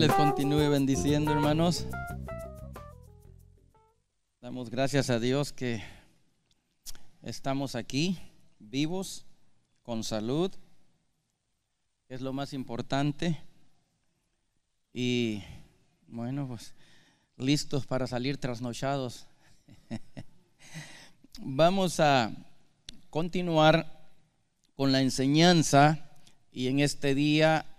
les continúe bendiciendo, hermanos. Damos gracias a Dios que estamos aquí, vivos, con salud, es lo más importante. Y bueno, pues listos para salir trasnochados. Vamos a continuar con la enseñanza y en este día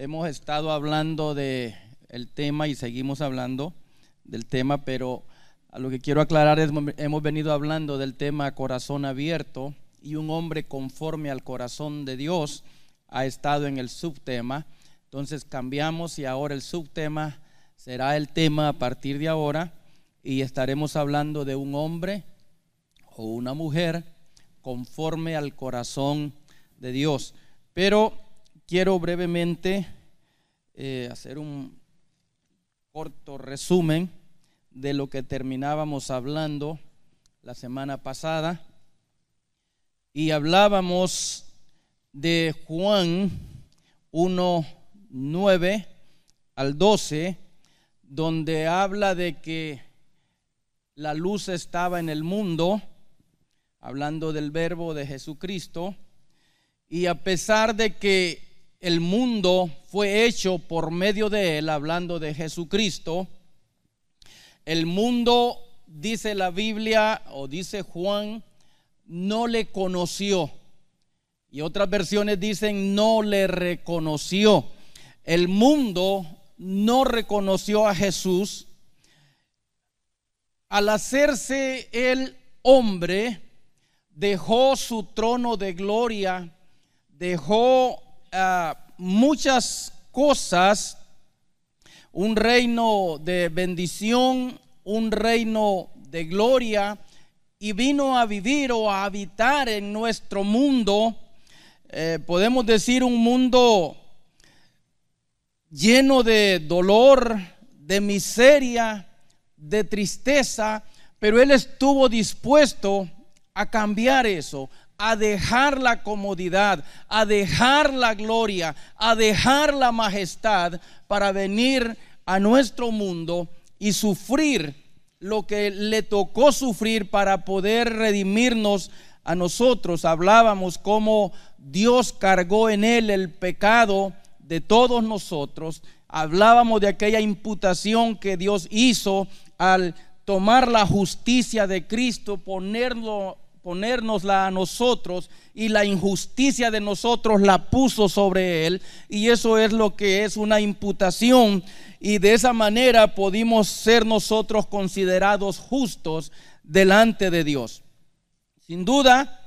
Hemos estado hablando de el tema y seguimos hablando del tema, pero lo que quiero aclarar es, hemos venido hablando del tema corazón abierto y un hombre conforme al corazón de Dios ha estado en el subtema. Entonces cambiamos y ahora el subtema será el tema a partir de ahora y estaremos hablando de un hombre o una mujer conforme al corazón de Dios. Pero quiero brevemente eh, hacer un corto resumen de lo que terminábamos hablando la semana pasada. Y hablábamos de Juan 1, 9 al 12, donde habla de que la luz estaba en el mundo, hablando del verbo de Jesucristo, y a pesar de que el mundo fue hecho por medio de él, hablando de Jesucristo. El mundo, dice la Biblia o dice Juan, no le conoció. Y otras versiones dicen, no le reconoció. El mundo no reconoció a Jesús. Al hacerse el hombre, dejó su trono de gloria, dejó Ah, muchas cosas, un reino de bendición, un reino de gloria, y vino a vivir o a habitar en nuestro mundo, eh, podemos decir un mundo lleno de dolor, de miseria, de tristeza, pero Él estuvo dispuesto a cambiar eso, a dejar la comodidad, a dejar la gloria, a dejar la majestad para venir a nuestro mundo y sufrir lo que le tocó sufrir para poder redimirnos a nosotros. Hablábamos cómo Dios cargó en él el pecado de todos nosotros. Hablábamos de aquella imputación que Dios hizo al tomar la justicia de Cristo, ponerlo ponérnosla a nosotros y la injusticia de nosotros la puso sobre él y eso es lo que es una imputación y de esa manera pudimos ser nosotros considerados justos delante de Dios. Sin duda,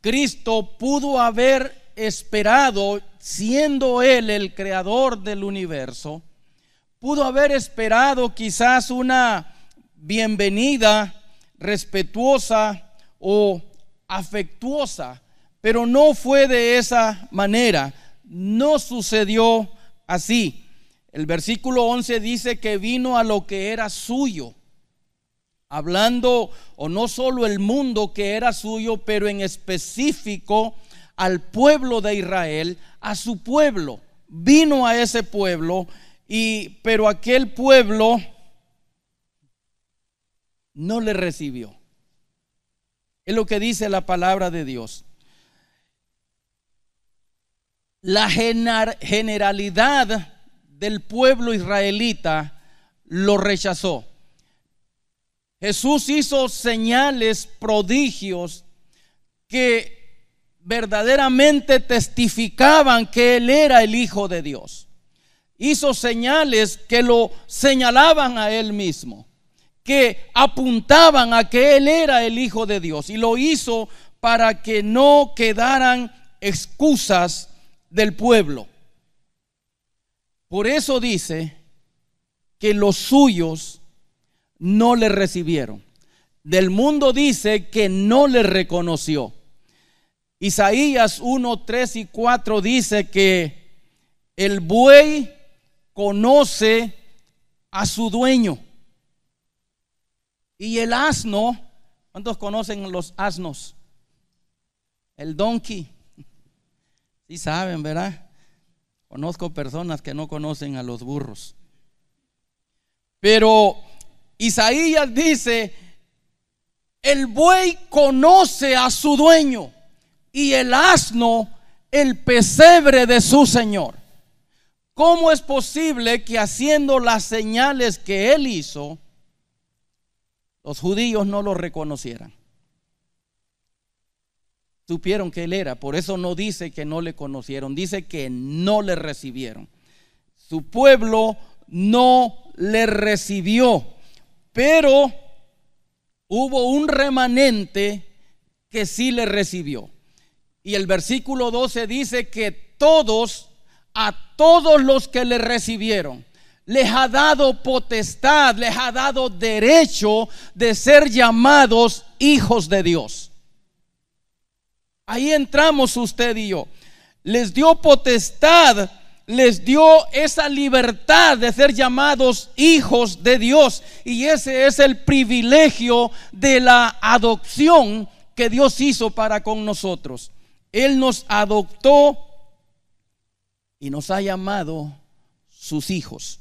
Cristo pudo haber esperado, siendo Él el creador del universo, pudo haber esperado quizás una bienvenida respetuosa, o afectuosa, pero no fue de esa manera, no sucedió así. El versículo 11 dice que vino a lo que era suyo, hablando o no solo el mundo que era suyo, pero en específico al pueblo de Israel, a su pueblo. Vino a ese pueblo y pero aquel pueblo no le recibió. Es lo que dice la palabra de Dios. La generalidad del pueblo israelita lo rechazó. Jesús hizo señales, prodigios, que verdaderamente testificaban que Él era el Hijo de Dios. Hizo señales que lo señalaban a Él mismo que apuntaban a que Él era el Hijo de Dios y lo hizo para que no quedaran excusas del pueblo. Por eso dice que los suyos no le recibieron. Del mundo dice que no le reconoció. Isaías 1, 3 y 4 dice que el buey conoce a su dueño y el asno, ¿cuántos conocen los asnos? El donkey. si saben, ¿verdad? Conozco personas que no conocen a los burros. Pero Isaías dice, el buey conoce a su dueño y el asno el pesebre de su señor. ¿Cómo es posible que haciendo las señales que él hizo, los judíos no lo reconocieran. Supieron que él era, por eso no dice que no le conocieron, dice que no le recibieron. Su pueblo no le recibió, pero hubo un remanente que sí le recibió. Y el versículo 12 dice que todos, a todos los que le recibieron, les ha dado potestad, les ha dado derecho de ser llamados hijos de Dios. Ahí entramos usted y yo. Les dio potestad, les dio esa libertad de ser llamados hijos de Dios. Y ese es el privilegio de la adopción que Dios hizo para con nosotros. Él nos adoptó y nos ha llamado sus hijos.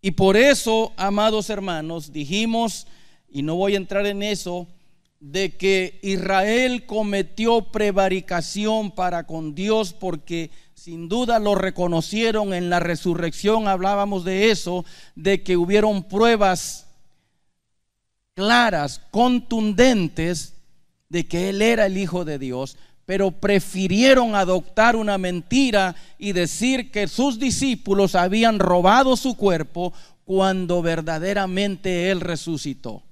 Y por eso, amados hermanos, dijimos, y no voy a entrar en eso, de que Israel cometió prevaricación para con Dios porque sin duda lo reconocieron en la resurrección, hablábamos de eso, de que hubieron pruebas claras, contundentes, de que Él era el Hijo de Dios pero prefirieron adoptar una mentira y decir que sus discípulos habían robado su cuerpo cuando verdaderamente Él resucitó.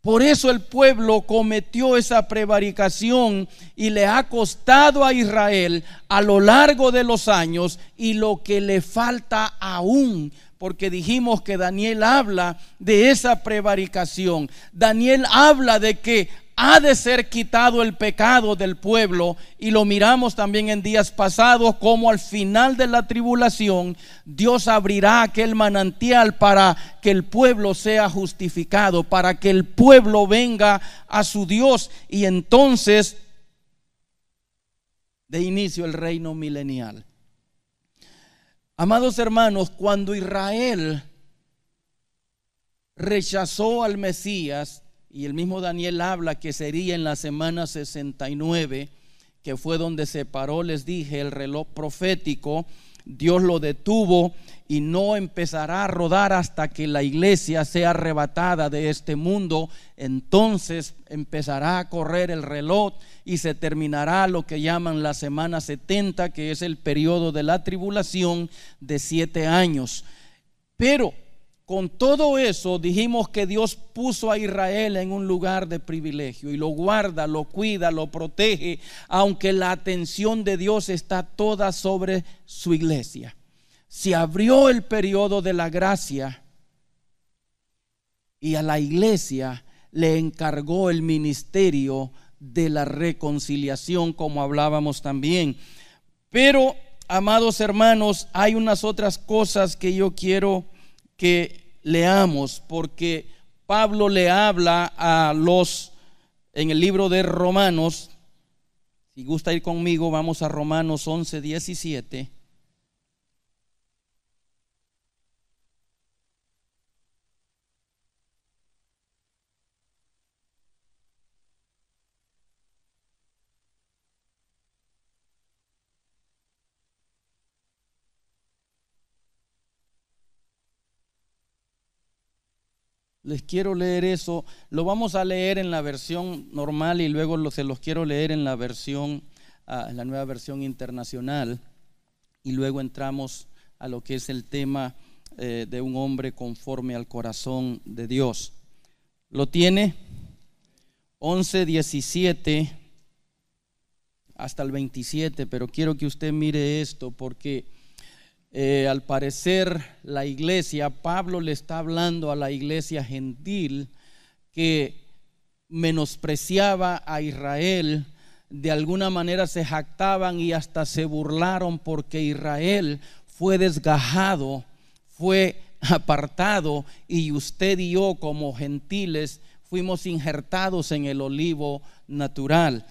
Por eso el pueblo cometió esa prevaricación y le ha costado a Israel a lo largo de los años y lo que le falta aún porque dijimos que Daniel habla de esa prevaricación. Daniel habla de que ha de ser quitado el pecado del pueblo y lo miramos también en días pasados como al final de la tribulación Dios abrirá aquel manantial para que el pueblo sea justificado, para que el pueblo venga a su Dios y entonces de inicio el reino milenial. Amados hermanos, cuando Israel rechazó al Mesías, y el mismo Daniel habla que sería en la semana 69, que fue donde se paró, les dije, el reloj profético. Dios lo detuvo y no empezará a rodar hasta que la iglesia sea arrebatada de este mundo. Entonces empezará a correr el reloj y se terminará lo que llaman la semana 70, que es el periodo de la tribulación de siete años. Pero con todo eso dijimos que Dios puso a Israel en un lugar de privilegio y lo guarda, lo cuida, lo protege, aunque la atención de Dios está toda sobre su iglesia. Se abrió el periodo de la gracia y a la iglesia le encargó el ministerio de la reconciliación, como hablábamos también. Pero, amados hermanos, hay unas otras cosas que yo quiero que leamos, porque Pablo le habla a los, en el libro de Romanos, si gusta ir conmigo, vamos a Romanos 11, 17. Les quiero leer eso. Lo vamos a leer en la versión normal y luego se los quiero leer en la versión, ah, la nueva versión internacional. Y luego entramos a lo que es el tema eh, de un hombre conforme al corazón de Dios. ¿Lo tiene? 11.17 hasta el 27, pero quiero que usted mire esto porque eh, al parecer la iglesia, Pablo le está hablando a la iglesia gentil que menospreciaba a Israel, de alguna manera se jactaban y hasta se burlaron porque Israel fue desgajado, fue apartado y usted y yo como gentiles fuimos injertados en el olivo natural.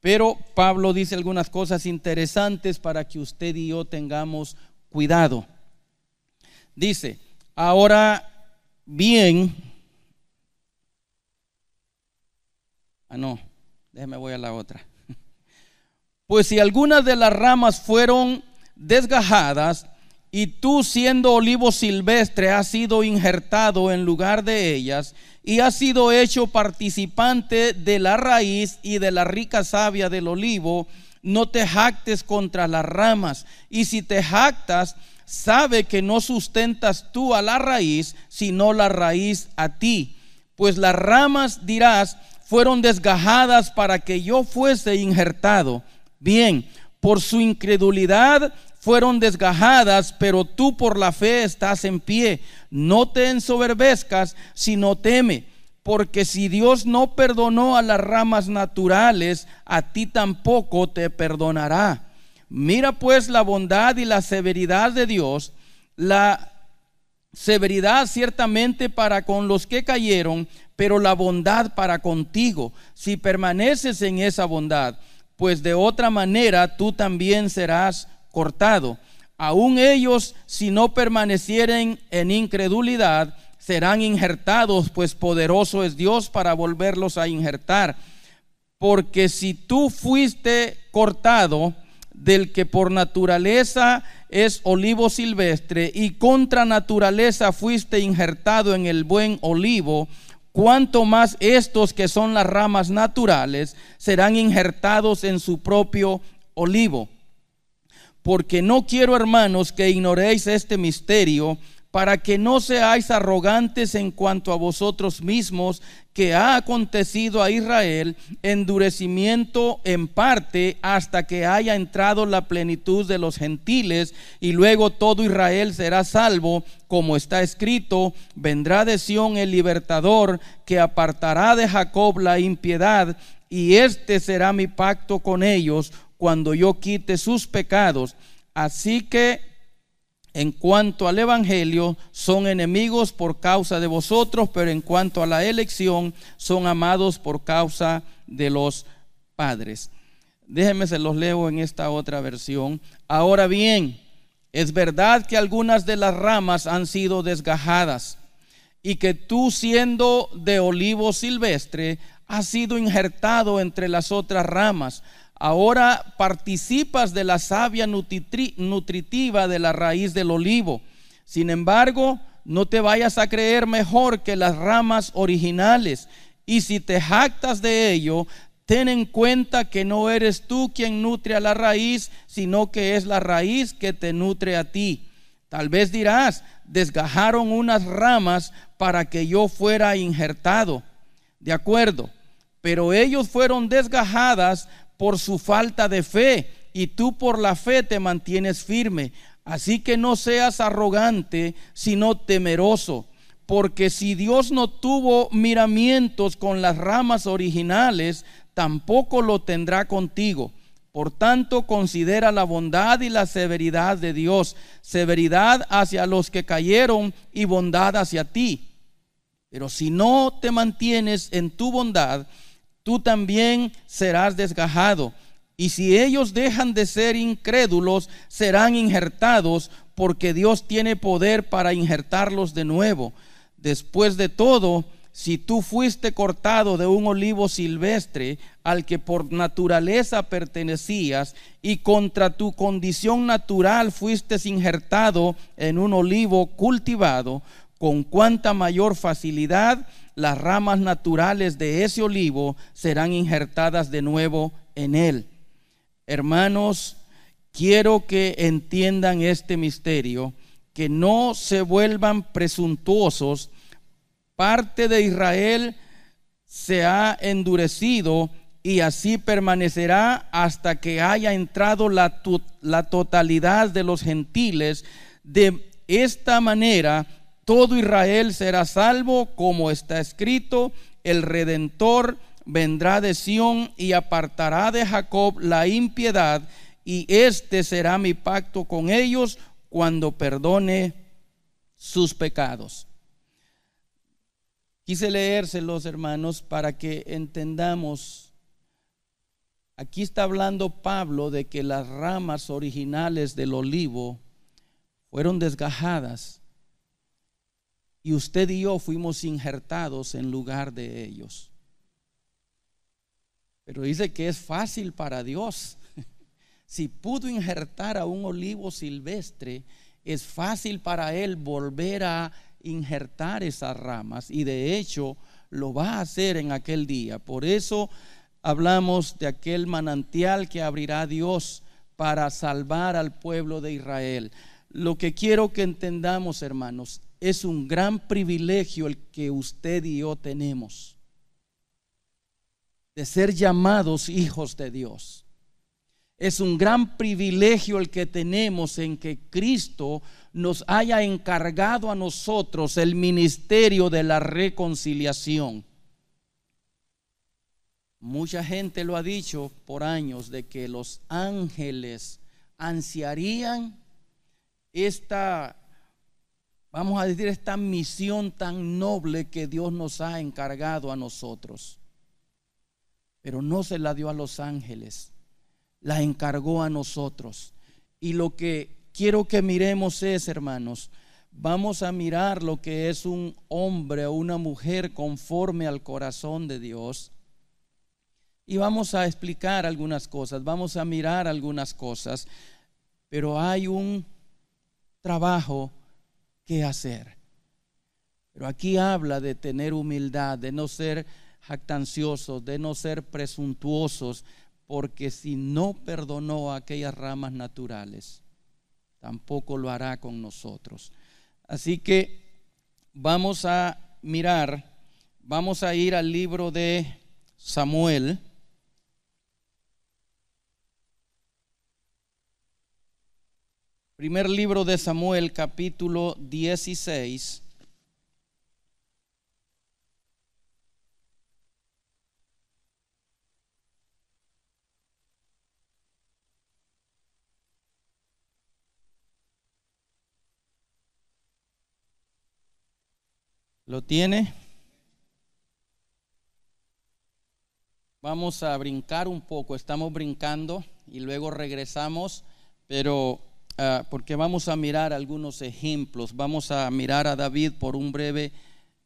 Pero Pablo dice algunas cosas interesantes para que usted y yo tengamos cuidado. Dice, ahora bien, ah no, déjeme voy a la otra. Pues si algunas de las ramas fueron desgajadas y tú siendo olivo silvestre has sido injertado en lugar de ellas y has sido hecho participante de la raíz y de la rica savia del olivo, no te jactes contra las ramas. Y si te jactas, sabe que no sustentas tú a la raíz, sino la raíz a ti. Pues las ramas, dirás, fueron desgajadas para que yo fuese injertado. Bien, por su incredulidad fueron desgajadas, pero tú por la fe estás en pie. No te ensoberbezcas, sino teme porque si Dios no perdonó a las ramas naturales, a ti tampoco te perdonará. Mira pues la bondad y la severidad de Dios, la severidad ciertamente para con los que cayeron, pero la bondad para contigo, si permaneces en esa bondad, pues de otra manera tú también serás cortado. Aún ellos, si no permanecieren en incredulidad, serán injertados, pues poderoso es Dios para volverlos a injertar. Porque si tú fuiste cortado del que por naturaleza es olivo silvestre y contra naturaleza fuiste injertado en el buen olivo, cuanto más estos que son las ramas naturales serán injertados en su propio olivo. Porque no quiero, hermanos, que ignoréis este misterio para que no seáis arrogantes en cuanto a vosotros mismos, que ha acontecido a Israel endurecimiento en parte hasta que haya entrado la plenitud de los gentiles, y luego todo Israel será salvo, como está escrito, vendrá de Sión el libertador, que apartará de Jacob la impiedad, y este será mi pacto con ellos cuando yo quite sus pecados. Así que en cuanto al Evangelio, son enemigos por causa de vosotros, pero en cuanto a la elección, son amados por causa de los padres. Déjenme se los leo en esta otra versión. Ahora bien, es verdad que algunas de las ramas han sido desgajadas y que tú siendo de olivo silvestre has sido injertado entre las otras ramas Ahora participas de la savia nutritiva de la raíz del olivo. Sin embargo, no te vayas a creer mejor que las ramas originales. Y si te jactas de ello, ten en cuenta que no eres tú quien nutre a la raíz, sino que es la raíz que te nutre a ti. Tal vez dirás, desgajaron unas ramas para que yo fuera injertado. De acuerdo, pero ellos fueron desgajadas por su falta de fe y tú por la fe te mantienes firme. Así que no seas arrogante, sino temeroso, porque si Dios no tuvo miramientos con las ramas originales, tampoco lo tendrá contigo. Por tanto, considera la bondad y la severidad de Dios, severidad hacia los que cayeron y bondad hacia ti. Pero si no te mantienes en tu bondad, tú también serás desgajado. Y si ellos dejan de ser incrédulos, serán injertados, porque Dios tiene poder para injertarlos de nuevo. Después de todo, si tú fuiste cortado de un olivo silvestre al que por naturaleza pertenecías y contra tu condición natural fuiste injertado en un olivo cultivado, con cuánta mayor facilidad las ramas naturales de ese olivo serán injertadas de nuevo en él. Hermanos, quiero que entiendan este misterio, que no se vuelvan presuntuosos. Parte de Israel se ha endurecido y así permanecerá hasta que haya entrado la, totalidad de los gentiles. De esta manera todo Israel será salvo, como está escrito, el redentor vendrá de Sión y apartará de Jacob la impiedad, y este será mi pacto con ellos cuando perdone sus pecados. Quise leérselos, hermanos, para que entendamos. Aquí está hablando Pablo de que las ramas originales del olivo fueron desgajadas y usted y yo fuimos injertados en lugar de ellos. Pero dice que es fácil para Dios. Si pudo injertar a un olivo silvestre, es fácil para Él volver a injertar esas ramas. Y de hecho lo va a hacer en aquel día. Por eso hablamos de aquel manantial que abrirá Dios para salvar al pueblo de Israel. Lo que quiero que entendamos, hermanos, es un gran privilegio el que usted y yo tenemos de ser llamados hijos de Dios. Es un gran privilegio el que tenemos en que Cristo nos haya encargado a nosotros el ministerio de la reconciliación. Mucha gente lo ha dicho por años de que los ángeles ansiarían esta vamos a decir, esta misión tan noble que Dios nos ha encargado a nosotros. Pero no se la dio a los ángeles, la encargó a nosotros. Y lo que quiero que miremos es, hermanos, vamos a mirar lo que es un hombre o una mujer conforme al corazón de Dios. Y vamos a explicar algunas cosas, vamos a mirar algunas cosas, pero hay un trabajo qué hacer. Pero aquí habla de tener humildad, de no ser jactanciosos, de no ser presuntuosos, porque si no perdonó a aquellas ramas naturales, tampoco lo hará con nosotros. Así que vamos a mirar, vamos a ir al libro de Samuel. Primer libro de Samuel, capítulo 16. ¿Lo tiene? Vamos a brincar un poco, estamos brincando y luego regresamos, pero Ah, porque vamos a mirar algunos ejemplos. Vamos a mirar a David por un breve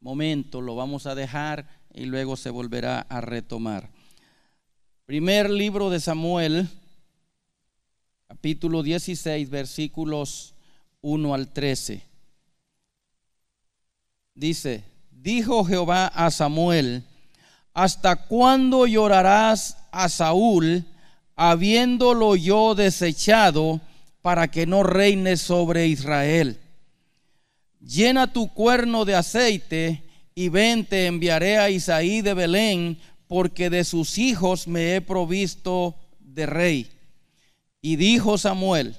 momento, lo vamos a dejar y luego se volverá a retomar. Primer libro de Samuel, capítulo 16, versículos 1 al 13. Dice, dijo Jehová a Samuel, ¿hasta cuándo llorarás a Saúl, habiéndolo yo desechado para que no reine sobre Israel. Llena tu cuerno de aceite y ven te enviaré a Isaí de Belén, porque de sus hijos me he provisto de rey. Y dijo Samuel,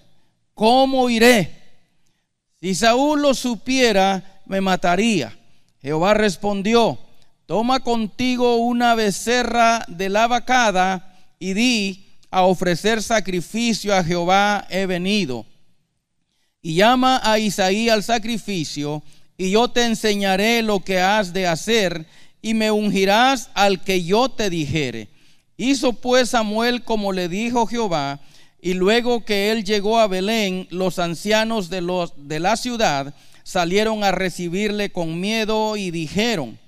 ¿cómo iré? Si Saúl lo supiera, me mataría. Jehová respondió, toma contigo una becerra de la vacada y di, a ofrecer sacrificio a Jehová he venido. Y llama a Isaí al sacrificio, y yo te enseñaré lo que has de hacer, y me ungirás al que yo te dijere. Hizo pues Samuel como le dijo Jehová, y luego que él llegó a Belén, los ancianos de, los, de la ciudad salieron a recibirle con miedo y dijeron,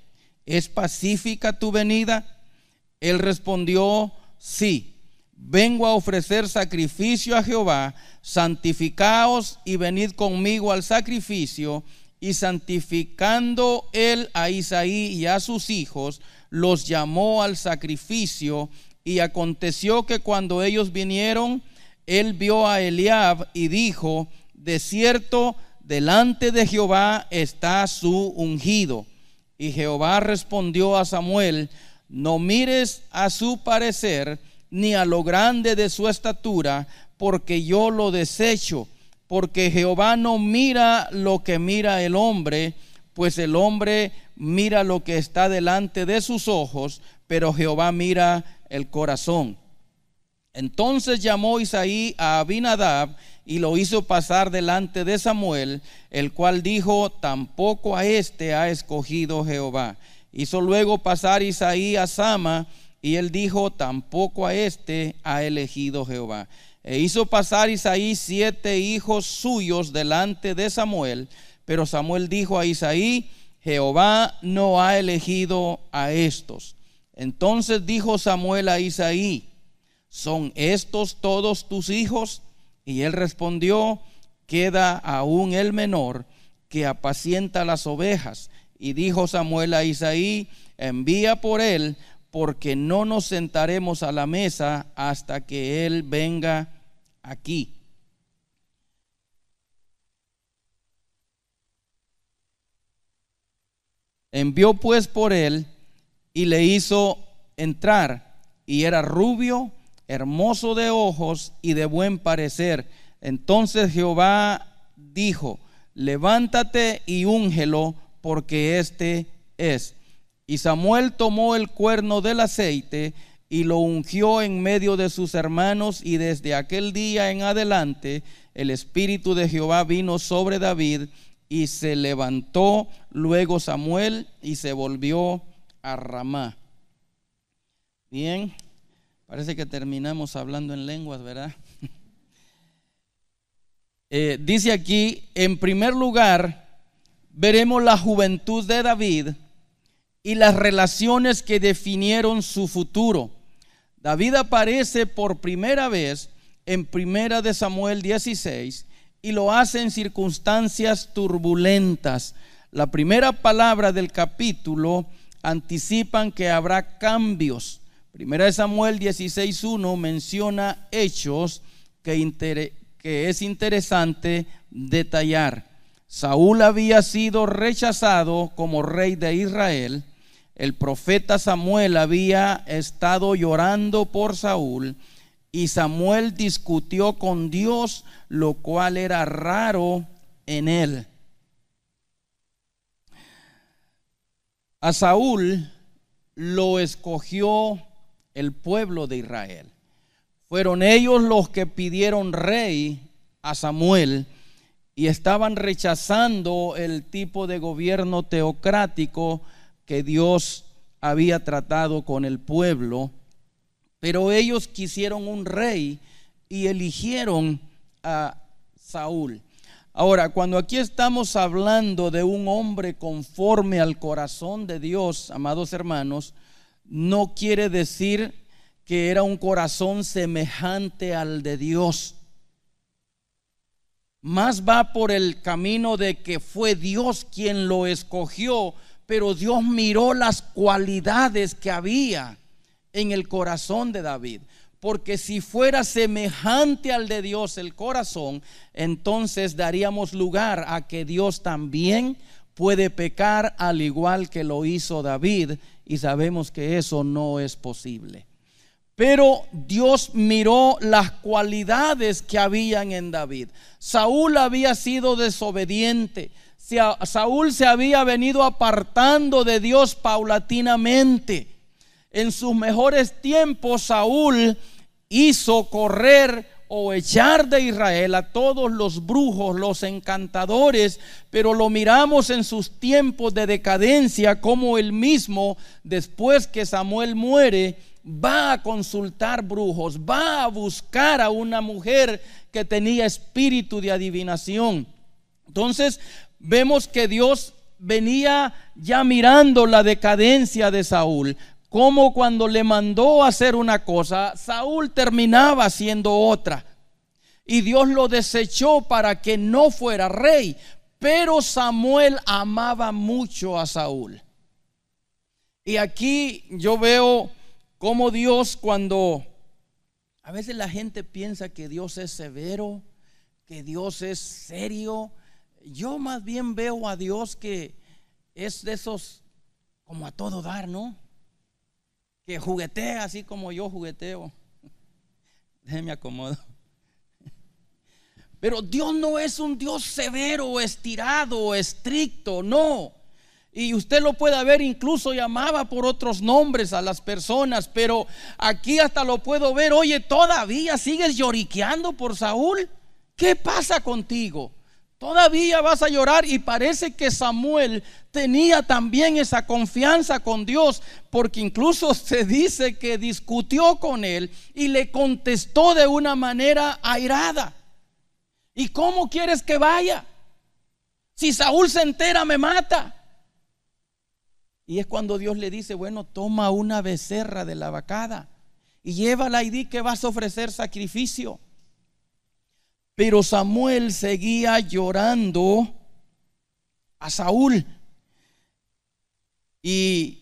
¿es pacífica tu venida? Él respondió, sí vengo a ofrecer sacrificio a Jehová, santificaos y venid conmigo al sacrificio. Y santificando él a Isaí y a sus hijos, los llamó al sacrificio. Y aconteció que cuando ellos vinieron, él vio a Eliab y dijo, de cierto, delante de Jehová está su ungido. Y Jehová respondió a Samuel, no mires a su parecer, ni a lo grande de su estatura, porque yo lo desecho, porque Jehová no mira lo que mira el hombre, pues el hombre mira lo que está delante de sus ojos, pero Jehová mira el corazón. Entonces llamó Isaí a Abinadab y lo hizo pasar delante de Samuel, el cual dijo, tampoco a éste ha escogido Jehová. Hizo luego pasar Isaí a Sama, y él dijo, tampoco a este ha elegido Jehová. E hizo pasar Isaí siete hijos suyos delante de Samuel, pero Samuel dijo a Isaí, Jehová no ha elegido a estos. Entonces dijo Samuel a Isaí, ¿son estos todos tus hijos? Y él respondió, queda aún el menor que apacienta las ovejas. Y dijo Samuel a Isaí, envía por él porque no nos sentaremos a la mesa hasta que Él venga aquí. Envió pues por él y le hizo entrar, y era rubio, hermoso de ojos y de buen parecer. Entonces Jehová dijo, levántate y úngelo, porque este es. Y Samuel tomó el cuerno del aceite y lo ungió en medio de sus hermanos y desde aquel día en adelante el Espíritu de Jehová vino sobre David y se levantó luego Samuel y se volvió a Ramá. Bien, parece que terminamos hablando en lenguas, ¿verdad? Eh, dice aquí, en primer lugar, veremos la juventud de David y las relaciones que definieron su futuro. David aparece por primera vez en Primera de Samuel 16 y lo hace en circunstancias turbulentas. La primera palabra del capítulo anticipan que habrá cambios. Primera de Samuel 16.1 menciona hechos que, que es interesante detallar. Saúl había sido rechazado como rey de Israel el profeta Samuel había estado llorando por Saúl y Samuel discutió con Dios, lo cual era raro en él. A Saúl lo escogió el pueblo de Israel. Fueron ellos los que pidieron rey a Samuel y estaban rechazando el tipo de gobierno teocrático que Dios había tratado con el pueblo, pero ellos quisieron un rey y eligieron a Saúl. Ahora, cuando aquí estamos hablando de un hombre conforme al corazón de Dios, amados hermanos, no quiere decir que era un corazón semejante al de Dios. Más va por el camino de que fue Dios quien lo escogió pero Dios miró las cualidades que había en el corazón de David. Porque si fuera semejante al de Dios el corazón, entonces daríamos lugar a que Dios también puede pecar al igual que lo hizo David y sabemos que eso no es posible. Pero Dios miró las cualidades que habían en David. Saúl había sido desobediente, Saúl se había venido apartando de Dios paulatinamente. En sus mejores tiempos Saúl hizo correr o echar de Israel a todos los brujos, los encantadores, pero lo miramos en sus tiempos de decadencia como él mismo, después que Samuel muere, va a consultar brujos, va a buscar a una mujer que tenía espíritu de adivinación. Entonces, vemos que Dios venía ya mirando la decadencia de Saúl, como cuando le mandó a hacer una cosa, Saúl terminaba haciendo otra. Y Dios lo desechó para que no fuera rey. Pero Samuel amaba mucho a Saúl. Y aquí yo veo cómo Dios cuando... A veces la gente piensa que Dios es severo, que Dios es serio, yo más bien veo a Dios que es de esos como a todo dar, ¿no? Que juguetea así como yo jugueteo. Déjeme acomodo. Pero Dios no es un Dios severo, estirado, estricto, no. Y usted lo puede ver, incluso llamaba por otros nombres a las personas, pero aquí hasta lo puedo ver, oye, todavía sigues lloriqueando por Saúl. ¿Qué pasa contigo? Todavía vas a llorar y parece que Samuel tenía también esa confianza con Dios, porque incluso se dice que discutió con él y le contestó de una manera airada. ¿Y cómo quieres que vaya? Si Saúl se entera, me mata. Y es cuando Dios le dice, bueno, toma una becerra de la vacada y llévala y di que vas a ofrecer sacrificio. Pero Samuel seguía llorando a Saúl. Y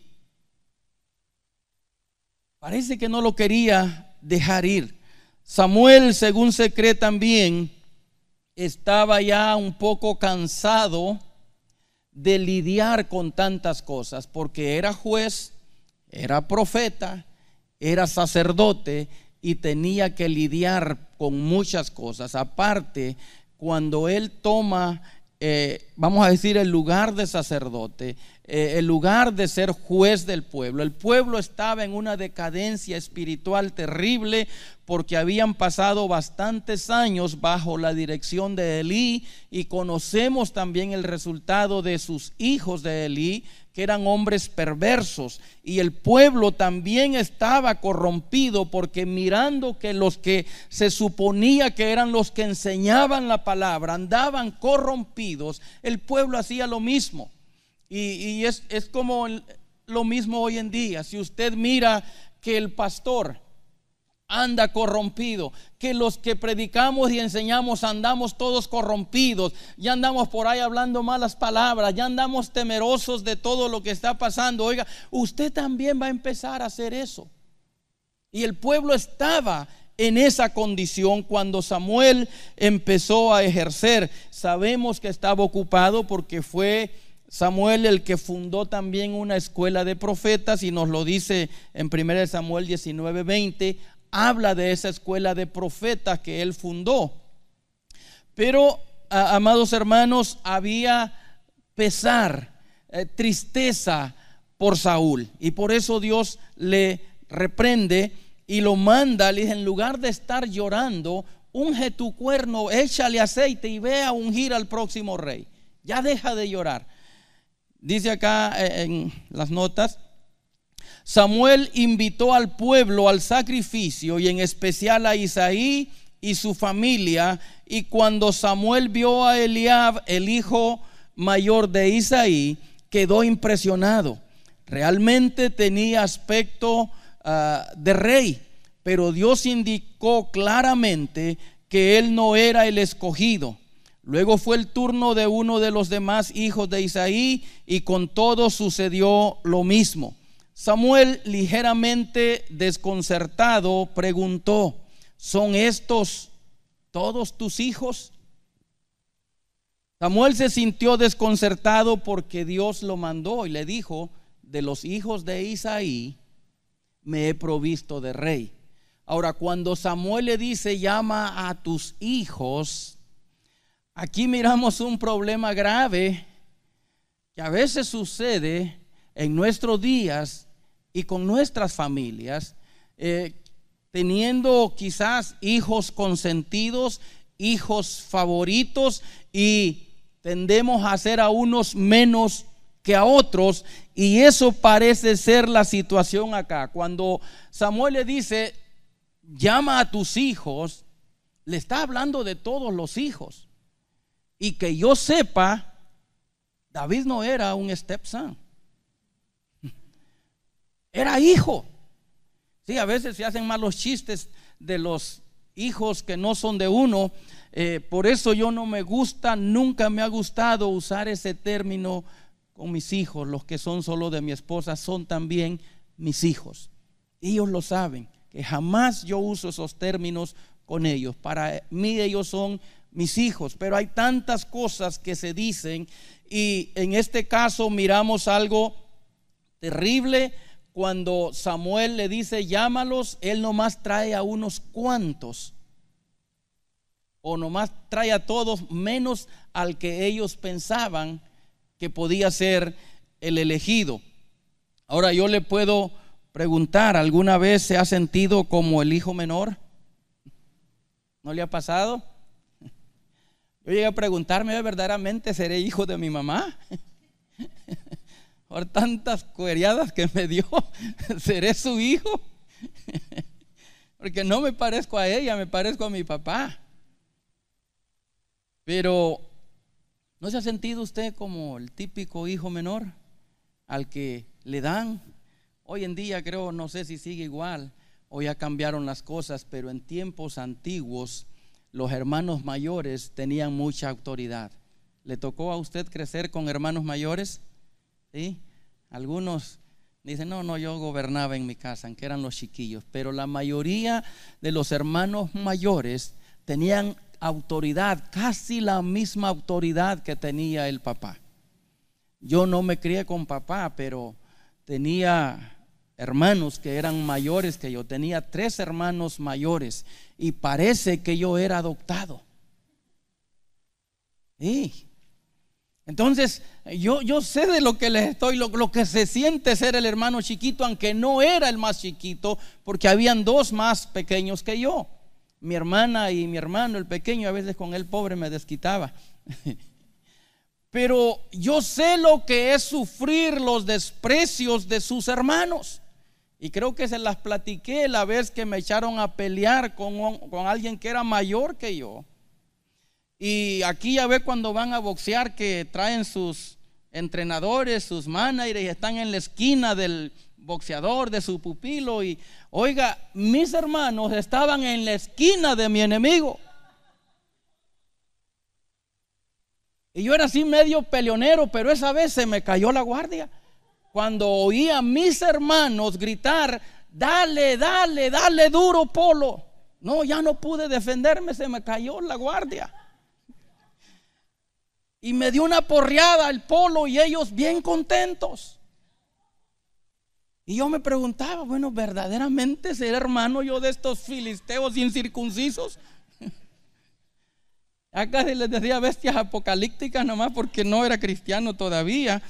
parece que no lo quería dejar ir. Samuel, según se cree también, estaba ya un poco cansado de lidiar con tantas cosas, porque era juez, era profeta, era sacerdote y tenía que lidiar con muchas cosas. Aparte, cuando Él toma, eh, vamos a decir, el lugar de sacerdote, eh, el lugar de ser juez del pueblo, el pueblo estaba en una decadencia espiritual terrible porque habían pasado bastantes años bajo la dirección de Elí y conocemos también el resultado de sus hijos de Elí que eran hombres perversos, y el pueblo también estaba corrompido porque mirando que los que se suponía que eran los que enseñaban la palabra andaban corrompidos, el pueblo hacía lo mismo. Y, es, como lo mismo hoy en día. Si usted mira que el pastor anda corrompido, que los que predicamos y enseñamos andamos todos corrompidos, ya andamos por ahí hablando malas palabras, ya andamos temerosos de todo lo que está pasando. Oiga, usted también va a empezar a hacer eso. Y el pueblo estaba en esa condición cuando Samuel empezó a ejercer. Sabemos que estaba ocupado porque fue Samuel el que fundó también una escuela de profetas y nos lo dice en 1 Samuel 19-20 19:20, habla de esa escuela de profetas que él fundó. Pero, amados hermanos, había pesar, eh, tristeza por Saúl. Y por eso Dios le reprende y lo manda, le dice, en lugar de estar llorando, unge tu cuerno, échale aceite y ve a ungir al próximo rey. Ya deja de llorar. Dice acá eh, en las notas, Samuel invitó al pueblo al sacrificio y en especial a Isaí y su familia. Y cuando Samuel vio a Eliab, el hijo mayor de Isaí, quedó impresionado. Realmente tenía aspecto ah, de rey, pero Dios indicó claramente que él no era el escogido. Luego fue el turno de uno de los demás hijos de Isaí y con todo sucedió lo mismo. Samuel, ligeramente desconcertado, preguntó, ¿son estos todos tus hijos? Samuel se sintió desconcertado porque Dios lo mandó y le dijo, de los hijos de Isaí me he provisto de rey. Ahora, cuando Samuel le dice, llama a tus hijos, aquí miramos un problema grave que a veces sucede en nuestros días y con nuestras familias, eh, teniendo quizás hijos consentidos, hijos favoritos y tendemos a ser a unos menos que a otros y eso parece ser la situación acá. Cuando Samuel le dice, llama a tus hijos, le está hablando de todos los hijos. Y que yo sepa, David no era un stepson. Era hijo. Sí, a veces se hacen malos chistes de los hijos que no son de uno. Eh, por eso yo no me gusta, nunca me ha gustado usar ese término con mis hijos. Los que son solo de mi esposa son también mis hijos. Ellos lo saben, que jamás yo uso esos términos con ellos. Para mí ellos son mis hijos, pero hay tantas cosas que se dicen y en este caso miramos algo terrible cuando Samuel le dice, llámalos, él nomás trae a unos cuantos. O nomás trae a todos menos al que ellos pensaban que podía ser el elegido. Ahora yo le puedo preguntar, ¿alguna vez se ha sentido como el hijo menor? ¿No le ha pasado? Yo llegué a preguntarme, ¿verdaderamente seré hijo de mi mamá? por tantas cueriadas que me dio, seré su hijo. Porque no me parezco a ella, me parezco a mi papá. Pero, ¿no se ha sentido usted como el típico hijo menor al que le dan? Hoy en día creo, no sé si sigue igual o ya cambiaron las cosas, pero en tiempos antiguos los hermanos mayores tenían mucha autoridad. ¿Le tocó a usted crecer con hermanos mayores? ¿sí? Algunos dicen, no, no, yo gobernaba en mi casa, aunque eran los chiquillos, pero la mayoría de los hermanos mayores tenían autoridad, casi la misma autoridad que tenía el papá. Yo no me crié con papá, pero tenía hermanos que eran mayores que yo. Tenía tres hermanos mayores y parece que yo era adoptado. Y entonces, yo, sé de lo que les estoy, lo, que se siente ser el hermano chiquito, aunque no era el más chiquito, porque habían dos más pequeños que yo. Mi hermana y mi hermano, el pequeño, a veces con el pobre me desquitaba. Pero yo sé lo que es sufrir los desprecios de sus hermanos. Y creo que se las platiqué la vez que me echaron a pelear con alguien que era mayor que yo. Y aquí ya ve cuando van a boxear que traen sus entrenadores, sus managers, están en la esquina del boxeador, de su pupilo. Y oiga, mis hermanos estaban en la esquina de mi enemigo. Y yo era así medio peleonero, pero esa vez se me cayó la guardia. Cuando oía a mis hermanos gritar, dale, dale, dale duro, Polo. No, ya no pude defenderme, se me cayó la guardia. Y me dio una porreada al polo y ellos bien contentos. Y yo me preguntaba, bueno, ¿verdaderamente ser hermano yo de estos filisteos incircuncisos? Acá se les decía bestias apocalípticas nomás porque no era cristiano todavía.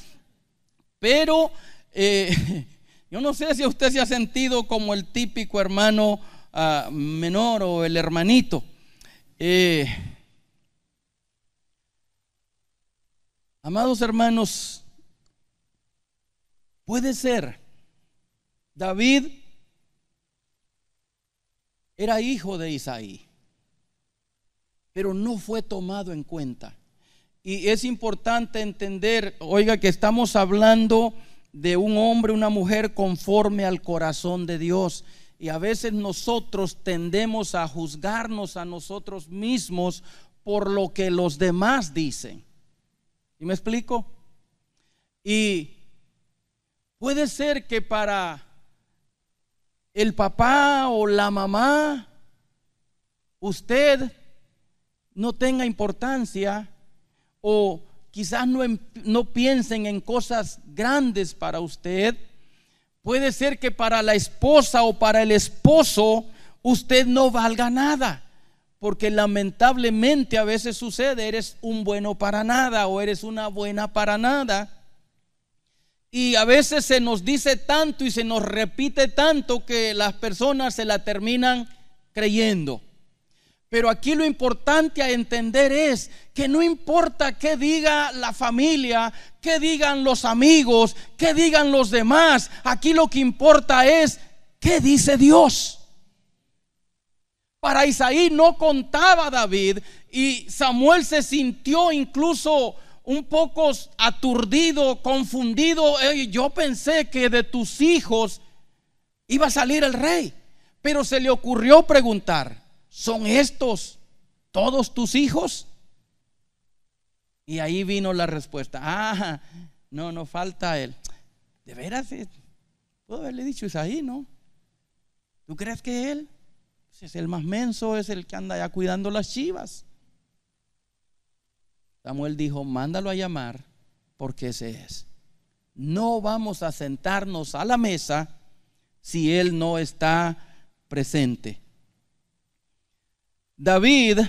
Pero eh, yo no sé si usted se ha sentido como el típico hermano ah, menor o el hermanito. Eh, Amados hermanos, puede ser, David era hijo de Isaí, pero no fue tomado en cuenta. Y es importante entender, oiga, que estamos hablando de un hombre, una mujer conforme al corazón de Dios. Y a veces nosotros tendemos a juzgarnos a nosotros mismos por lo que los demás dicen. ¿Y me explico? Y puede ser que para el papá o la mamá, usted no tenga importancia o quizás no, em-, no, piensen en cosas grandes para usted. Puede ser que para la esposa o para el esposo usted no valga nada porque lamentablemente a veces sucede, eres un bueno para nada o eres una buena para nada. Y a veces se nos dice tanto y se nos repite tanto que las personas se la terminan creyendo. Pero aquí lo importante a entender es que no importa qué diga la familia, qué digan los amigos, qué digan los demás, aquí lo que importa es qué dice Dios. Para Isaí no contaba David y Samuel se sintió incluso un poco aturdido, confundido. Yo pensé que de tus hijos iba a salir el rey, pero se le ocurrió preguntar, ¿son estos todos tus hijos? Y ahí vino la respuesta, ah, no, no falta él. De veras, eh, puedo haberle dicho Isaí, ¿no? ¿Tú crees que él? es el más menso es el que anda ya cuidando las chivas. Samuel dijo, mándalo a llamar porque ese es. No vamos a sentarnos a la mesa si él no está presente. David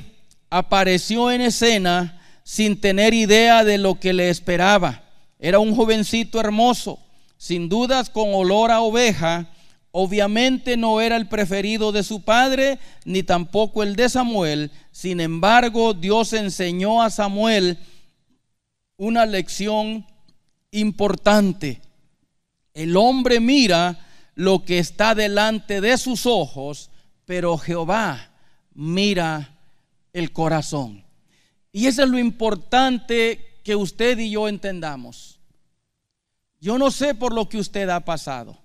apareció en escena sin tener idea de lo que le esperaba. Era un jovencito hermoso, sin dudas con olor a oveja Obviamente no era el preferido de su padre, ni tampoco el de Samuel. Sin embargo, Dios enseñó a Samuel una lección importante. El hombre mira lo que está delante de sus ojos, pero Jehová mira el corazón. Y eso es lo importante que usted y yo entendamos. Yo no sé por lo que usted ha pasado.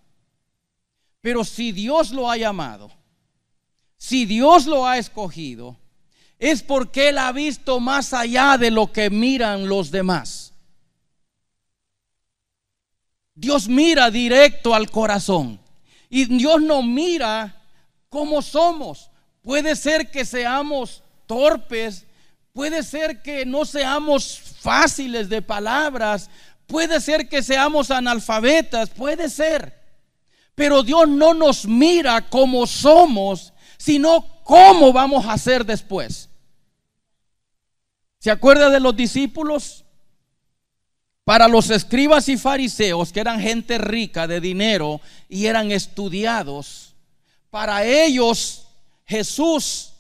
Pero si Dios lo ha llamado, si Dios lo ha escogido, es porque Él ha visto más allá de lo que miran los demás. Dios mira directo al corazón. Y Dios no mira cómo somos. Puede ser que seamos torpes, puede ser que no seamos fáciles de palabras, puede ser que seamos analfabetas, puede ser. Pero Dios no nos mira como somos, sino cómo vamos a ser después. ¿Se acuerda de los discípulos? Para los escribas y fariseos, que eran gente rica de dinero y eran estudiados, para ellos Jesús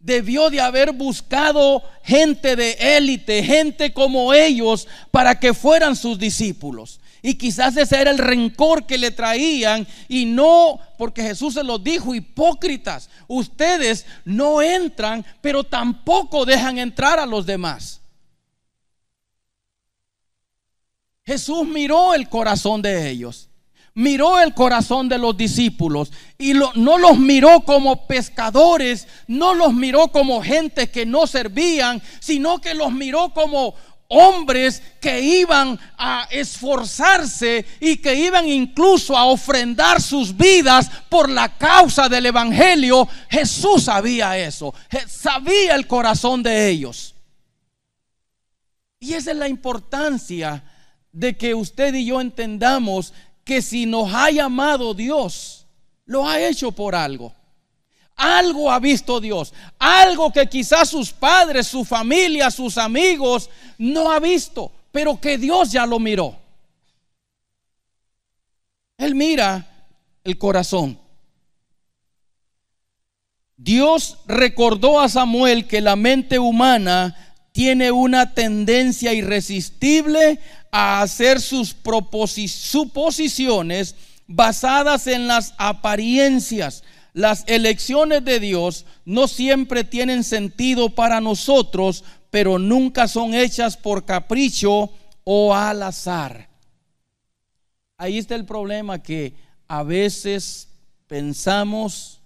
debió de haber buscado gente de élite, gente como ellos, para que fueran sus discípulos. Y quizás ese era el rencor que le traían y no, porque Jesús se los dijo, hipócritas, ustedes no entran, pero tampoco dejan entrar a los demás. Jesús miró el corazón de ellos, miró el corazón de los discípulos y no los miró como pescadores, no los miró como gente que no servían, sino que los miró como hombres que iban a esforzarse y que iban incluso a ofrendar sus vidas por la causa del Evangelio, Jesús sabía eso, sabía el corazón de ellos. Y esa es la importancia de que usted y yo entendamos que si nos ha llamado Dios, lo ha hecho por algo. Algo ha visto Dios, algo que quizás sus padres, su familia, sus amigos no ha visto, pero que Dios ya lo miró. Él mira el corazón. Dios recordó a Samuel que la mente humana tiene una tendencia irresistible a hacer sus suposiciones basadas en las apariencias, las elecciones de Dios no siempre tienen sentido para nosotros, pero nunca son hechas por capricho o al azar. Ahí está el problema que a veces pensamos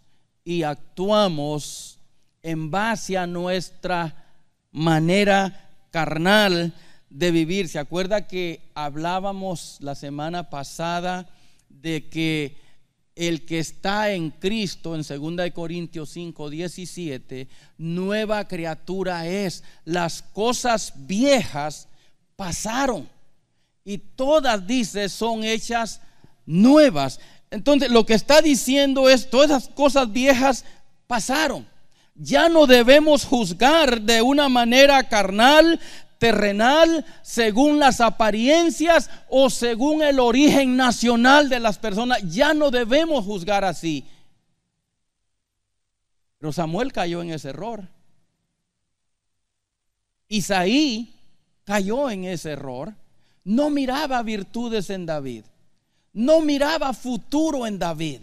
y actuamos en base a nuestra manera carnal de vivir. ¿Se acuerda que hablábamos la semana pasada de que el que está en Cristo, en 2 Corintios 5, 17, nueva criatura es. Las cosas viejas pasaron y todas, dice, son hechas nuevas. Entonces, lo que está diciendo es, todas las cosas viejas pasaron. Ya no debemos juzgar de una manera carnal, terrenal, según las apariencias o según el origen nacional de las personas. Ya no debemos juzgar así. Pero Samuel cayó en ese error. Isaí cayó en ese error. No miraba virtudes en David. No miraba futuro en David.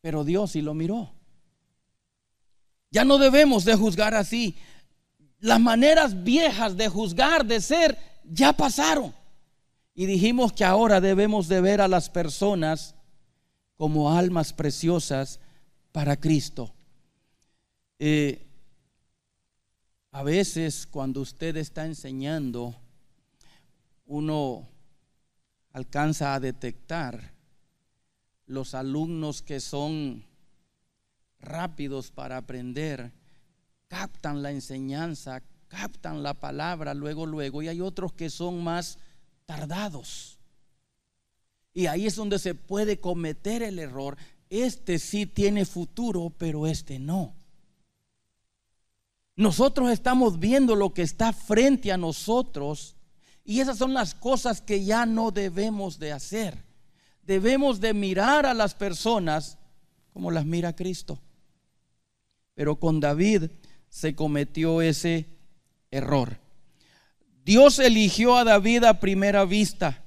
Pero Dios sí lo miró. Ya no debemos de juzgar así. Las maneras viejas de juzgar, de ser, ya pasaron. Y dijimos que ahora debemos de ver a las personas como almas preciosas para Cristo. Eh, a veces cuando usted está enseñando, uno alcanza a detectar los alumnos que son rápidos para aprender, captan la enseñanza, captan la palabra luego, luego, y hay otros que son más tardados. Y ahí es donde se puede cometer el error. Este sí tiene futuro, pero este no. Nosotros estamos viendo lo que está frente a nosotros y esas son las cosas que ya no debemos de hacer. Debemos de mirar a las personas como las mira Cristo pero con David se cometió ese error. Dios eligió a David a primera vista.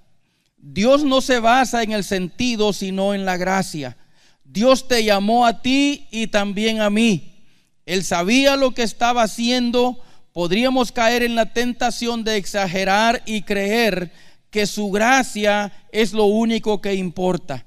Dios no se basa en el sentido, sino en la gracia. Dios te llamó a ti y también a mí. Él sabía lo que estaba haciendo. Podríamos caer en la tentación de exagerar y creer que su gracia es lo único que importa.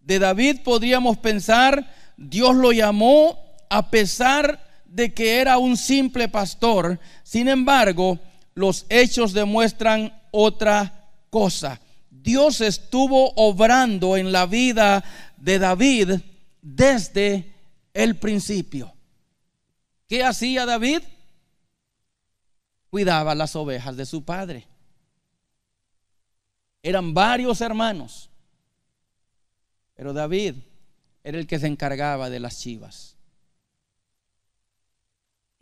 De David podríamos pensar, Dios lo llamó a pesar de que era un simple pastor, sin embargo, los hechos demuestran otra cosa. Dios estuvo obrando en la vida de David desde el principio. ¿Qué hacía David? Cuidaba las ovejas de su padre. Eran varios hermanos, pero David era el que se encargaba de las chivas.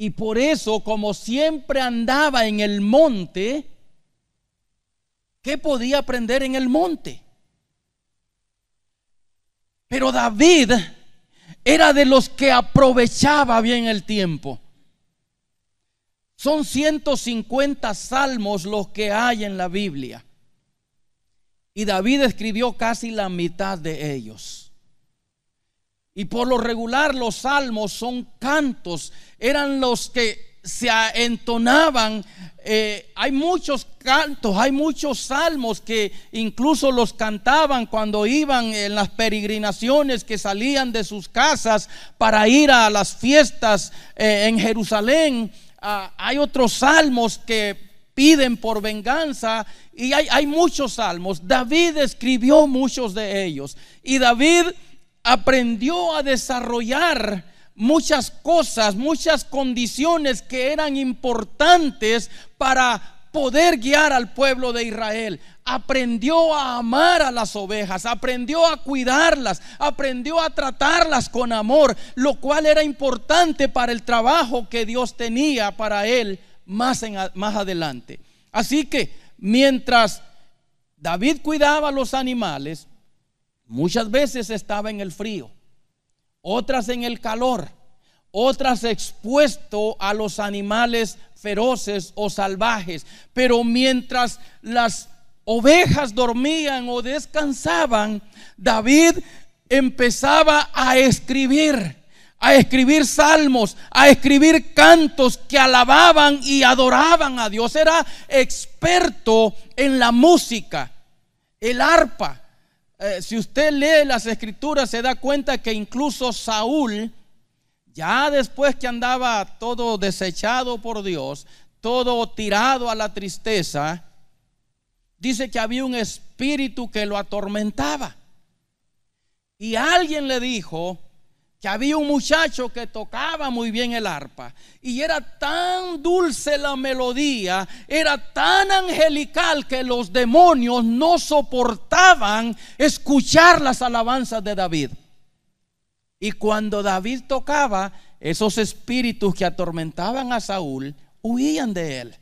Y por eso, como siempre andaba en el monte, ¿qué podía aprender en el monte? Pero David era de los que aprovechaba bien el tiempo. Son 150 salmos los que hay en la Biblia. Y David escribió casi la mitad de ellos. Y por lo regular los salmos son cantos, eran los que se entonaban. Eh, hay muchos cantos, hay muchos salmos que incluso los cantaban cuando iban en las peregrinaciones que salían de sus casas para ir a las fiestas eh, en Jerusalén. Ah, hay otros salmos que piden por venganza y hay, hay muchos salmos. David escribió muchos de ellos y David aprendió a desarrollar muchas cosas, muchas condiciones que eran importantes para poder guiar al pueblo de Israel. Aprendió a amar a las ovejas, aprendió a cuidarlas, aprendió a tratarlas con amor, lo cual era importante para el trabajo que Dios tenía para él más, adelante. Así que mientras David cuidaba los animales, Muchas veces estaba en el frío, otras en el calor, otras expuesto a los animales feroces o salvajes. Pero mientras las ovejas dormían o descansaban, David empezaba a escribir, a escribir salmos, a escribir cantos que alababan y adoraban a Dios. Era experto en la música, el arpa eh, si usted lee las escrituras, se da cuenta que incluso Saúl, ya después que andaba todo desechado por Dios, todo tirado a la tristeza, dice que había un espíritu que lo atormentaba. Y alguien le dijo, que había un muchacho que tocaba muy bien el arpa y era tan dulce la melodía, era tan angelical que los demonios no soportaban escuchar las alabanzas de David. Y cuando David tocaba, esos espíritus que atormentaban a Saúl huían de él.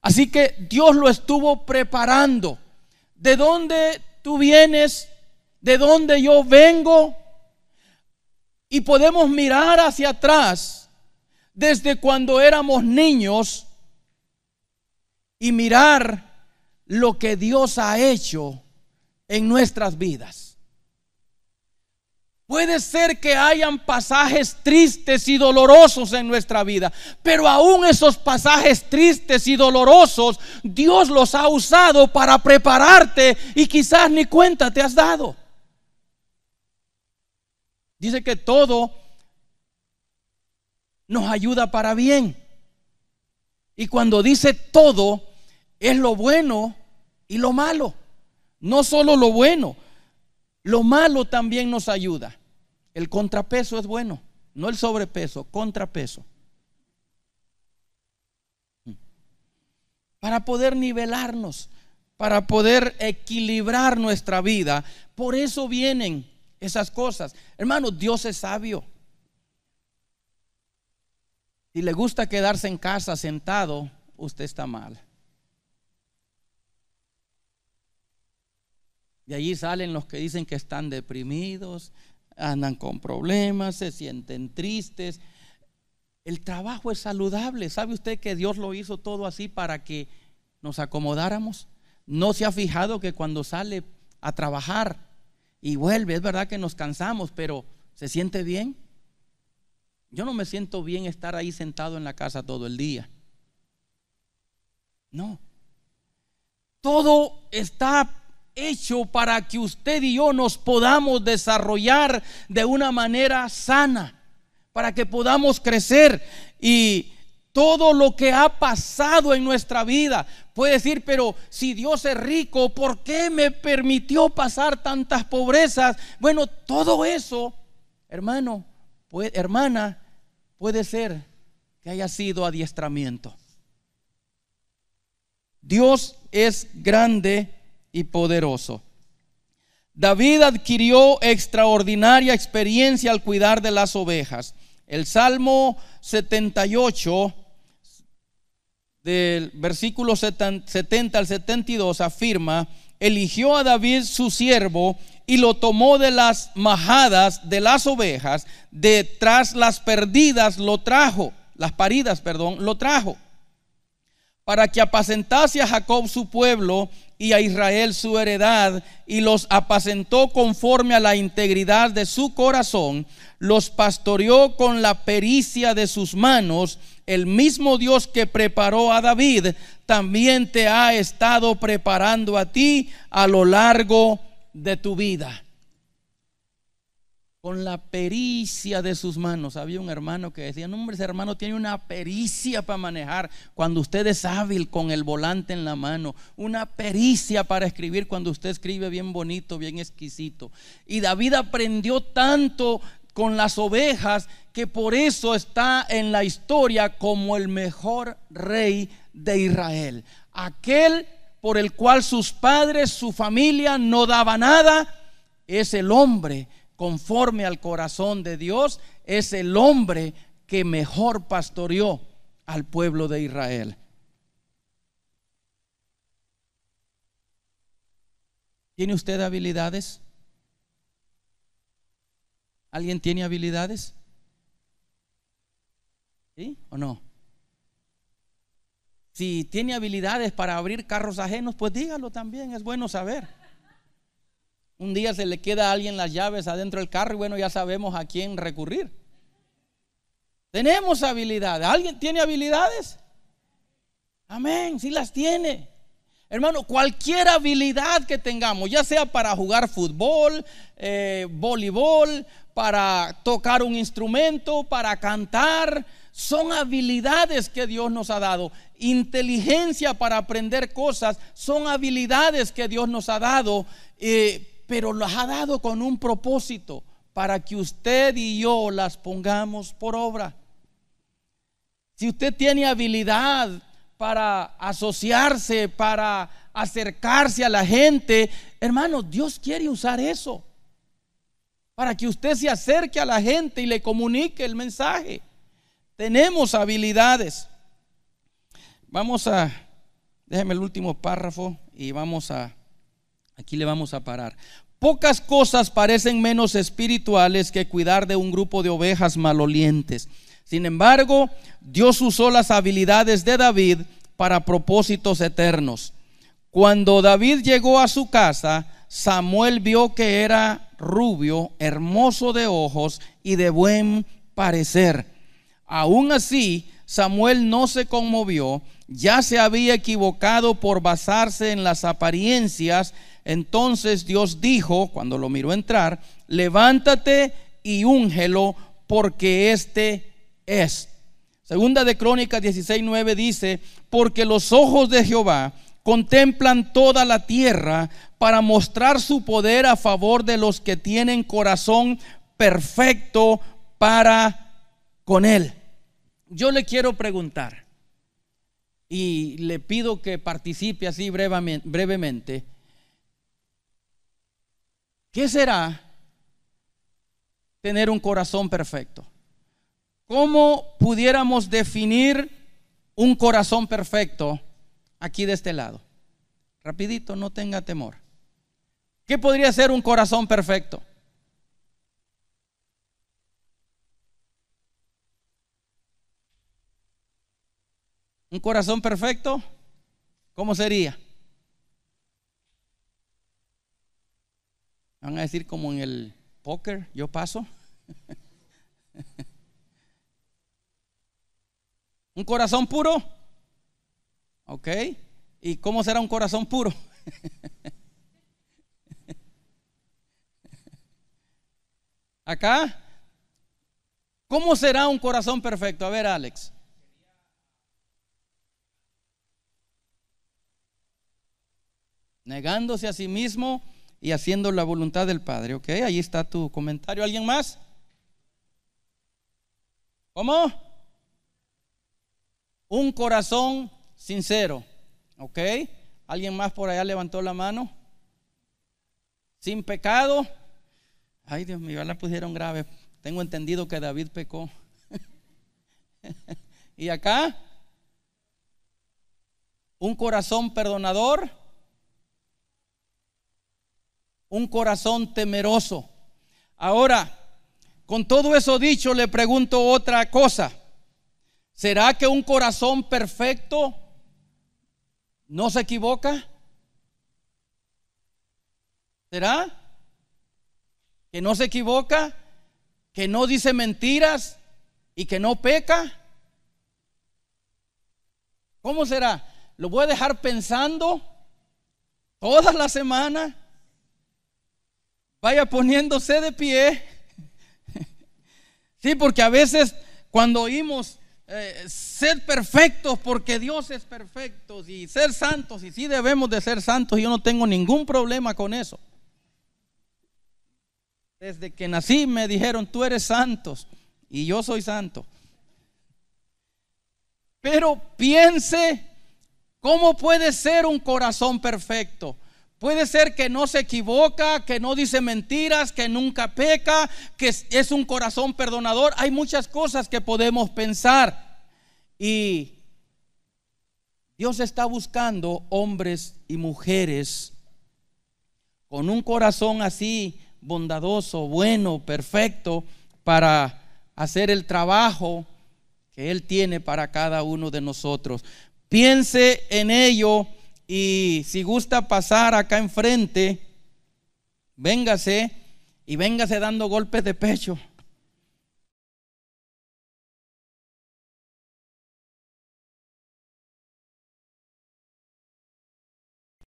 Así que Dios lo estuvo preparando. ¿De dónde tú vienes? ¿De dónde yo vengo? Y podemos mirar hacia atrás desde cuando éramos niños y mirar lo que Dios ha hecho en nuestras vidas. Puede ser que hayan pasajes tristes y dolorosos en nuestra vida, pero aún esos pasajes tristes y dolorosos, Dios los ha usado para prepararte y quizás ni cuenta te has dado. Dice que todo nos ayuda para bien. Y cuando dice todo, es lo bueno y lo malo. No solo lo bueno, lo malo también nos ayuda. El contrapeso es bueno, no el sobrepeso, contrapeso. Para poder nivelarnos, para poder equilibrar nuestra vida. Por eso vienen esas cosas. Hermano, Dios es sabio. Si le gusta quedarse en casa sentado, usted está mal. De allí salen los que dicen que están deprimidos, andan con problemas, se sienten tristes. El trabajo es saludable. ¿Sabe usted que Dios lo hizo todo así para que nos acomodáramos? ¿No se ha fijado que cuando sale a trabajar y vuelve. Es verdad que nos cansamos, pero ¿se siente bien? Yo no me siento bien estar ahí sentado en la casa todo el día. No. Todo está hecho para que usted y yo nos podamos desarrollar de una manera sana, para que podamos crecer. Y todo lo que ha pasado en nuestra vida. Puede decir, pero si Dios es rico, ¿por qué me permitió pasar tantas pobrezas? Bueno, todo eso, hermano, hermana, puede ser que haya sido adiestramiento. Dios es grande y poderoso. David adquirió extraordinaria experiencia al cuidar de las ovejas. El Salmo 78 del versículo 70 al 72 afirma, eligió a David su siervo y lo tomó de las majadas de las ovejas, detrás las perdidas lo trajo, las paridas, perdón, lo trajo para que apacentase a Jacob su pueblo y a Israel su heredad, y los apacentó conforme a la integridad de su corazón, los pastoreó con la pericia de sus manos, el mismo Dios que preparó a David, también te ha estado preparando a ti a lo largo de tu vida con la pericia de sus manos. Había un hermano que decía, no hombre, ese hermano tiene una pericia para manejar cuando usted es hábil con el volante en la mano, una pericia para escribir cuando usted escribe bien bonito, bien exquisito. Y David aprendió tanto con las ovejas que por eso está en la historia como el mejor rey de Israel. Aquel por el cual sus padres, su familia no daba nada, es el hombre conforme al corazón de Dios, es el hombre que mejor pastoreó al pueblo de Israel. ¿Tiene usted habilidades? ¿Alguien tiene habilidades? ¿Sí o no? Si tiene habilidades para abrir carros ajenos, pues dígalo también, es bueno saber. Un día se le queda a alguien las llaves adentro del carro y bueno, ya sabemos a quién recurrir. Tenemos habilidades. ¿Alguien tiene habilidades? Amén, si sí las tiene. Hermano, cualquier habilidad que tengamos, ya sea para jugar fútbol, eh, voleibol, para tocar un instrumento, para cantar, son habilidades que Dios nos ha dado. Inteligencia para aprender cosas son habilidades que Dios nos ha dado. Eh, pero las ha dado con un propósito para que usted y yo las pongamos por obra. Si usted tiene habilidad para asociarse, para acercarse a la gente, hermano, Dios quiere usar eso para que usted se acerque a la gente y le comunique el mensaje. Tenemos habilidades. Vamos a, déjeme el último párrafo y vamos a Aquí le vamos a parar. Pocas cosas parecen menos espirituales que cuidar de un grupo de ovejas malolientes. Sin embargo, Dios usó las habilidades de David para propósitos eternos. Cuando David llegó a su casa, Samuel vio que era rubio, hermoso de ojos y de buen parecer. Aún así, Samuel no se conmovió, ya se había equivocado por basarse en las apariencias entonces Dios dijo, cuando lo miró entrar, levántate y úngelo porque este es. Segunda de Crónicas 16:9 dice, porque los ojos de Jehová contemplan toda la tierra para mostrar su poder a favor de los que tienen corazón perfecto para con él. Yo le quiero preguntar y le pido que participe así brevemente, brevemente ¿Qué será tener un corazón perfecto? ¿Cómo pudiéramos definir un corazón perfecto aquí de este lado? Rapidito, no tenga temor. ¿Qué podría ser un corazón perfecto? ¿Un corazón perfecto? ¿Cómo sería? Van a decir como en el póker, yo paso. ¿Un corazón puro? ¿Ok? ¿Y cómo será un corazón puro? Acá. ¿Cómo será un corazón perfecto? A ver, Alex. Negándose a sí mismo, y haciendo la voluntad del Padre. ¿Ok? Ahí está tu comentario. ¿Alguien más? ¿Cómo? Un corazón sincero. ¿Ok? ¿Alguien más por allá levantó la mano? Sin pecado. Ay, Dios mío, ya la pusieron grave. Tengo entendido que David pecó. ¿Y acá? Un corazón perdonador un corazón temeroso. Ahora, con todo eso dicho, le pregunto otra cosa. ¿Será que un corazón perfecto no se equivoca? ¿Será? ¿Que no se equivoca? ¿Que no dice mentiras y que no peca? ¿Cómo será? Lo voy a dejar pensando toda la semana Vaya poniéndose de pie. Sí, porque a veces cuando oímos eh, ser perfectos porque Dios es perfecto y ser santos, y sí debemos de ser santos, yo no tengo ningún problema con eso. Desde que nací me dijeron, tú eres santos y yo soy santo. Pero piense, ¿cómo puede ser un corazón perfecto? Puede ser que no se equivoca, que no dice mentiras, que nunca peca, que es un corazón perdonador. Hay muchas cosas que podemos pensar. Y Dios está buscando hombres y mujeres con un corazón así bondadoso, bueno, perfecto, para hacer el trabajo que Él tiene para cada uno de nosotros. Piense en ello y si gusta pasar acá enfrente, véngase y véngase dando golpes de pecho.